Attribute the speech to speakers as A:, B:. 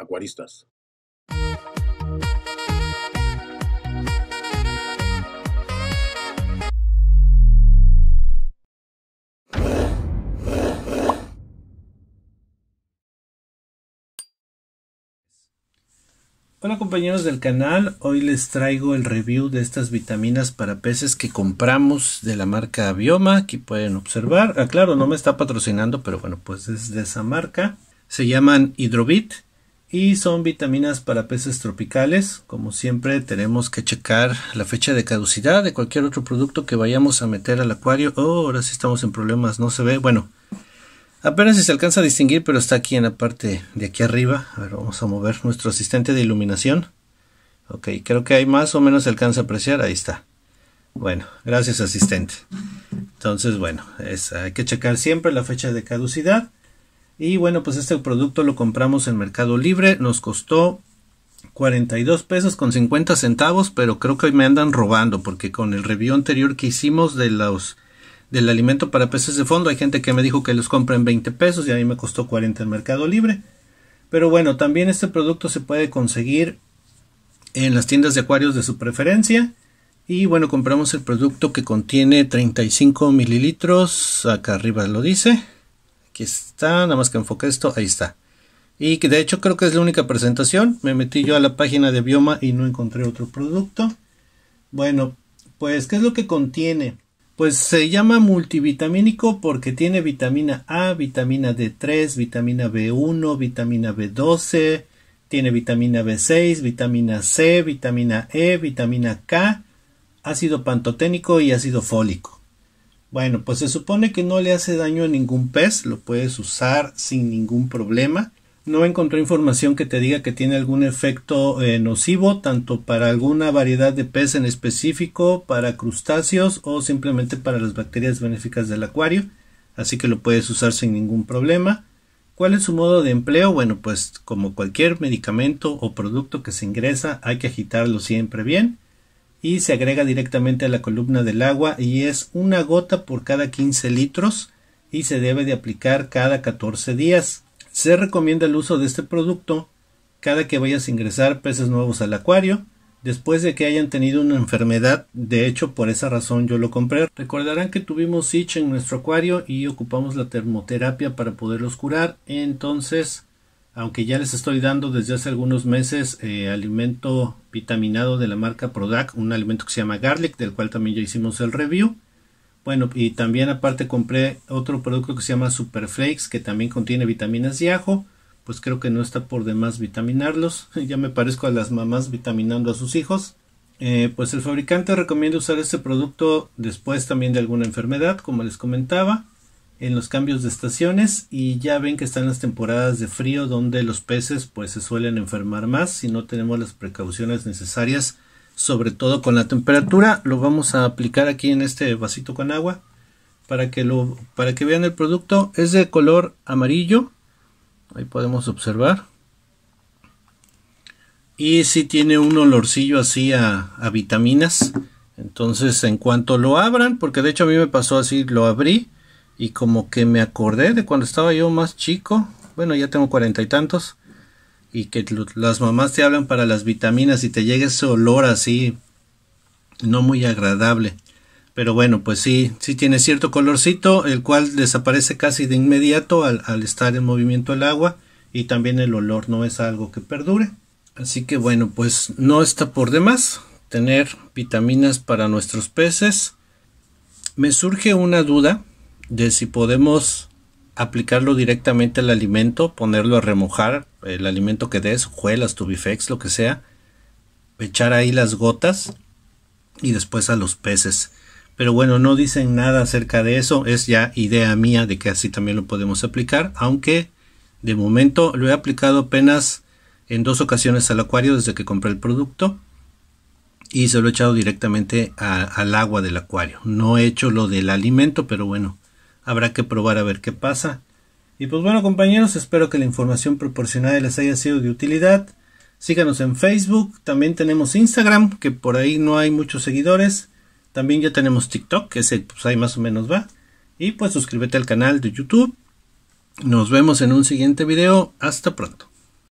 A: acuaristas. Hola compañeros del canal, hoy les traigo el review de estas vitaminas para peces que compramos de la marca Bioma, aquí pueden observar, Aclaro, ah, claro no me está patrocinando pero bueno pues es de esa marca, se llaman Hidrovit y son vitaminas para peces tropicales. Como siempre tenemos que checar la fecha de caducidad de cualquier otro producto que vayamos a meter al acuario. Oh, ahora sí estamos en problemas, no se ve. Bueno, apenas si se alcanza a distinguir, pero está aquí en la parte de aquí arriba. A ver, vamos a mover nuestro asistente de iluminación. Ok, creo que ahí más o menos se alcanza a apreciar. Ahí está. Bueno, gracias asistente. Entonces, bueno, es, hay que checar siempre la fecha de caducidad y bueno, pues este producto lo compramos en Mercado Libre, nos costó 42 pesos con 50 centavos, pero creo que hoy me andan robando porque con el review anterior que hicimos de los del alimento para peces de fondo, hay gente que me dijo que los compra en 20 pesos y a mí me costó 40 en Mercado Libre. Pero bueno, también este producto se puede conseguir en las tiendas de acuarios de su preferencia. Y bueno, compramos el producto que contiene 35 mililitros. Acá arriba lo dice. Aquí está, nada más que enfoque esto, ahí está. Y que de hecho creo que es la única presentación. Me metí yo a la página de Bioma y no encontré otro producto. Bueno, pues ¿qué es lo que contiene? Pues se llama multivitamínico porque tiene vitamina A, vitamina D3, vitamina B1, vitamina B12, tiene vitamina B6, vitamina C, vitamina E, vitamina K, ácido pantoténico y ácido fólico. Bueno, pues se supone que no le hace daño a ningún pez, lo puedes usar sin ningún problema. No encontré información que te diga que tiene algún efecto eh, nocivo, tanto para alguna variedad de pez en específico, para crustáceos o simplemente para las bacterias benéficas del acuario, así que lo puedes usar sin ningún problema. ¿Cuál es su modo de empleo? Bueno, pues como cualquier medicamento o producto que se ingresa, hay que agitarlo siempre bien y se agrega directamente a la columna del agua y es una gota por cada 15 litros y se debe de aplicar cada 14 días. Se recomienda el uso de este producto cada que vayas a ingresar peces nuevos al acuario después de que hayan tenido una enfermedad. De hecho, por esa razón yo lo compré. Recordarán que tuvimos Sitch en nuestro acuario y ocupamos la termoterapia para poderlos curar. Entonces, aunque ya les estoy dando desde hace algunos meses eh, alimento vitaminado de la marca Prodac, un alimento que se llama Garlic, del cual también ya hicimos el review. Bueno, y también aparte compré otro producto que se llama Super Flakes, que también contiene vitaminas y ajo. Pues creo que no está por demás vitaminarlos. ya me parezco a las mamás vitaminando a sus hijos. Eh, pues el fabricante recomienda usar este producto después también de alguna enfermedad, como les comentaba en los cambios de estaciones y ya ven que están las temporadas de frío donde los peces pues se suelen enfermar más si no tenemos las precauciones necesarias sobre todo con la temperatura lo vamos a aplicar aquí en este vasito con agua para que lo para que vean el producto es de color amarillo ahí podemos observar y si tiene un olorcillo así a vitaminas entonces en cuanto lo abran porque de hecho a mí me pasó así lo abrí y como que me acordé de cuando estaba yo más chico, bueno, ya tengo cuarenta y tantos, y que las mamás te hablan para las vitaminas y te llega ese olor así, no muy agradable. Pero bueno, pues sí, sí tiene cierto colorcito, el cual desaparece casi de inmediato al, al estar en movimiento el agua y también el olor no es algo que perdure. Así que bueno, pues no está por demás tener vitaminas para nuestros peces. Me surge una duda de si podemos aplicarlo directamente al alimento, ponerlo a remojar, el alimento que des, juelas, tubifex, lo que sea, echar ahí las gotas y después a los peces. Pero bueno, no dicen nada acerca de eso, es ya idea mía de que así también lo podemos aplicar, aunque de momento lo he aplicado apenas en dos ocasiones al acuario desde que compré el producto y se lo he echado directamente al agua del acuario. No he hecho lo del alimento, pero bueno, habrá que probar a ver qué pasa. Y pues bueno compañeros, espero que la información proporcionada les haya sido de utilidad. Síganos en Facebook, también tenemos Instagram, que por ahí no hay muchos seguidores. También ya tenemos TikTok, que ese pues ahí más o menos va. Y pues suscríbete al canal de YouTube. Nos vemos en un siguiente video. Hasta pronto.